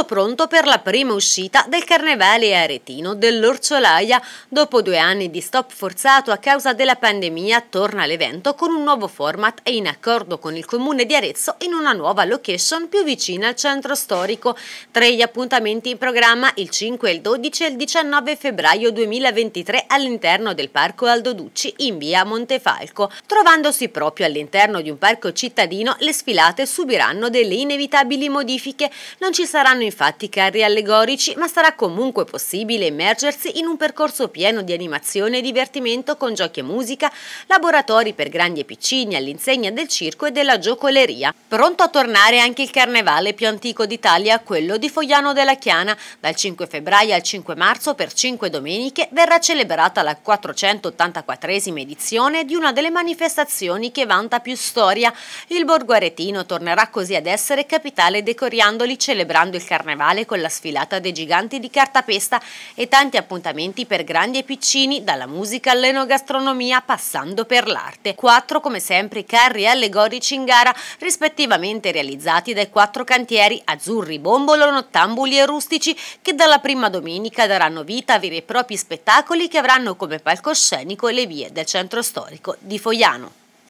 tutto pronto per la prima uscita del Carnevale aretino dell'Orciolaia. Dopo due anni di stop forzato a causa della pandemia, torna l'evento con un nuovo format e in accordo con il comune di Arezzo in una nuova location più vicina al centro storico. Tra gli appuntamenti in programma il 5, il 12 e il 19 febbraio 2023 all'interno del Parco Aldo Ducci in via Montefalco. Trovandosi proprio all'interno di un parco cittadino, le sfilate subiranno delle inevitabili modifiche. Non ci saranno infatti carri allegorici, ma sarà comunque possibile immergersi in un percorso pieno di animazione e divertimento con giochi e musica, laboratori per grandi e piccini all'insegna del circo e della giocoleria. Pronto a tornare anche il carnevale più antico d'Italia, quello di Fogliano della Chiana. Dal 5 febbraio al 5 marzo per 5 domeniche verrà celebrata la 484esima edizione di una delle manifestazioni che vanta più storia. Il Borgo Aretino tornerà così ad essere capitale decoriandoli, celebrando il carnevale con la sfilata dei giganti di cartapesta e tanti appuntamenti per grandi e piccini, dalla musica all'enogastronomia passando per l'arte. Quattro, come sempre, carri allegorici in gara, rispettivamente realizzati dai quattro cantieri Azzurri, Bombolo, Nottambuli e Rustici, che dalla prima domenica daranno vita a veri e propri spettacoli che avranno come palcoscenico le vie del centro storico di Foiano.